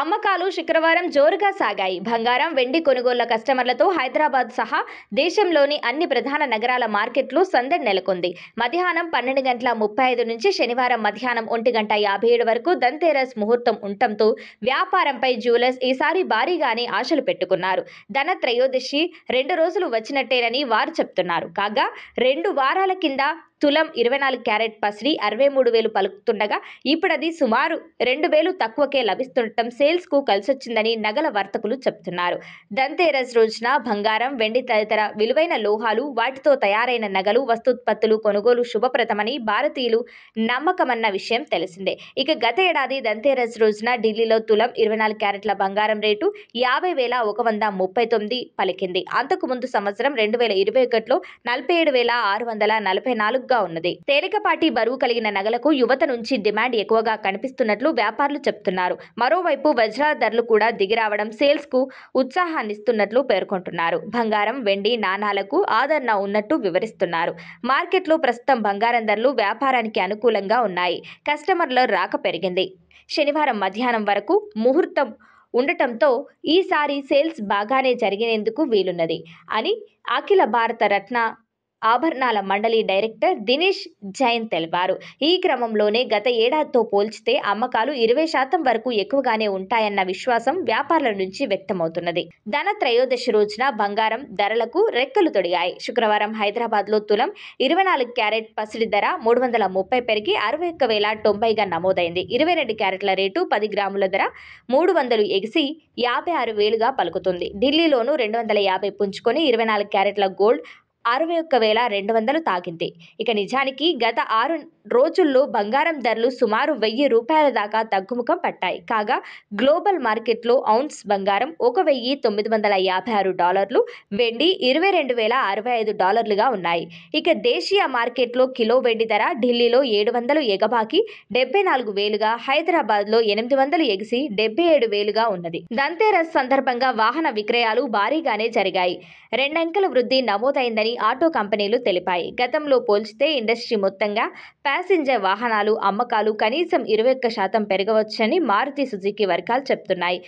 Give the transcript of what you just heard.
అమ్మకాలు శుక్రవారం జోరుగా సాగాయి బంగారం వెండి కొనుగోళ్ల కస్టమర్లతో హైదరాబాద్ సహా దేశంలోని అన్ని ప్రధాన నగరాల మార్కెట్లు సందడి నెలకొంది మధ్యాహ్నం పన్నెండు గంటల ముప్పై ఐదు నుంచి శనివారం మధ్యాహ్నం ఒంటి గంట యాభై ఏడు వరకు దంతేరస్ ముహూర్తం ఉండటంతో వ్యాపారంపై జ్యువెలర్స్ ఈసారి భారీగానే ఆశలు పెట్టుకున్నారు ధన త్రయోదశి రెండు రోజులు వచ్చినట్టేనని వారు చెప్తున్నారు కాగా రెండు వారాల కింద తులం ఇరవై నాలుగు క్యారెట్ పసిడి అరవై మూడు వేలు పలుకుతుండగా ఇప్పుడు అది సుమారు రెండు వేలు తక్కువకే లభిస్తుండటం సేల్స్కు కలిసొచ్చిందని నగల వర్తకులు చెబుతున్నారు దంతేరస్ రోజున బంగారం వెండి తదితర విలువైన లోహాలు వాటితో తయారైన నగలు వస్తుత్పత్తులు కొనుగోలు శుభప్రదమని భారతీయులు నమ్మకమన్న విషయం తెలిసిందే ఇక గత ఏడాది దంతేరస్ రోజున ఢిల్లీలో తులం ఇరవై నాలుగు క్యారెట్ల బంగారం రేటు యాభై వేల ఒక వంద ముప్పై తొమ్మిది పలికింది అంతకు ముందు సంవత్సరం రెండు వేల ఇరవై ఒకటిలో నలభై ఏడు వేల ఆరు వందల నలభై నాలుగు చురుగ్గా ఉన్నది తేలికపాటి బరువు కలిగిన నగలకు యువత నుంచి డిమాండ్ ఎక్కువగా కనిపిస్తున్నట్లు వ్యాపారులు చెప్తున్నారు మరోవైపు వజ్రాల ధరలు కూడా దిగిరావడం సేల్స్ కు ఉత్సాహాన్నిస్తున్నట్లు పేర్కొంటున్నారు బంగారం వెండి నాణాలకు ఆదరణ ఉన్నట్టు వివరిస్తున్నారు మార్కెట్లో ప్రస్తుతం బంగారం ధరలు వ్యాపారానికి అనుకూలంగా ఉన్నాయి కస్టమర్ల రాక పెరిగింది శనివారం మధ్యాహ్నం వరకు ముహూర్తం ఉండటంతో ఈసారి సేల్స్ బాగానే జరిగినందుకు వీలున్నది అని అఖిల భారత రత్న ఆభరణాల మండలి డైరెక్టర్ దినేష్ జైన్ తెలిపారు ఈ క్రమంలోనే గత ఏడాదితో పోల్చితే అమ్మకాలు ఇరవై శాతం వరకు ఎక్కువగానే ఉంటాయన్న విశ్వాసం వ్యాపారుల నుంచి వ్యక్తమవుతున్నది ధన త్రయోదశి రోజున బంగారం ధరలకు రెక్కలు తొడిగాయి శుక్రవారం హైదరాబాద్లో తులం ఇరవై నాలుగు క్యారెట్ పసిడి ధర మూడు వందల ముప్పై పెరిగి అరవై ఒక్క వేల తొంభైగా నమోదైంది ఇరవై రెండు క్యారెట్ల రేటు పది గ్రాముల ధర మూడు వందలు ఎగిసి యాభై ఆరు వేలుగా పలుకుతుంది ఢిల్లీలోనూ రెండు వందల యాభై పుంజుకొని ఇరవై నాలుగు క్యారెట్ల గోల్డ్ అరవై ఒక్క వేల రెండు వందలు తాకింది ఇక నిజానికి గత ఆరు రోజుల్లో బంగారం ధరలు సుమారు వెయ్యి రూపాయల దాకా తగ్గుముఖం పట్టాయి కాగా గ్లోబల్ మార్కెట్లో ఔన్స్ బంగారం ఒక వెయ్యి తొమ్మిది వందల యాభై ఆరు డాలర్లు వెండి ఇరవై రెండు వేల అరవై ఐదు డాలర్లుగా ఉన్నాయి ఇక దేశీయ మార్కెట్లో కిలో వెండి ధర ఢిల్లీలో ఏడు వందలు ఎగబాకి డెబ్బై నాలుగు వేలుగా హైదరాబాద్లో ఎనిమిది వందలు ఎగిసి డెబ్బై ఏడు వేలుగా ఉన్నది దంతేరస్ సందర్భంగా వాహన విక్రయాలు భారీగానే జరిగాయి రెండంకెల వృద్ధి నమోదైందని ఆటో కంపెనీలు తెలిపాయి గతంలో పోల్చితే ఇండస్ట్రీ మొత్తంగా ప్యాసింజర్ వాహనాలు అమ్మకాలు కనీసం ఇరవై ఒక్క శాతం పెరగవచ్చని మారుతి సుజుకి వర్గాలు చెబుతున్నాయి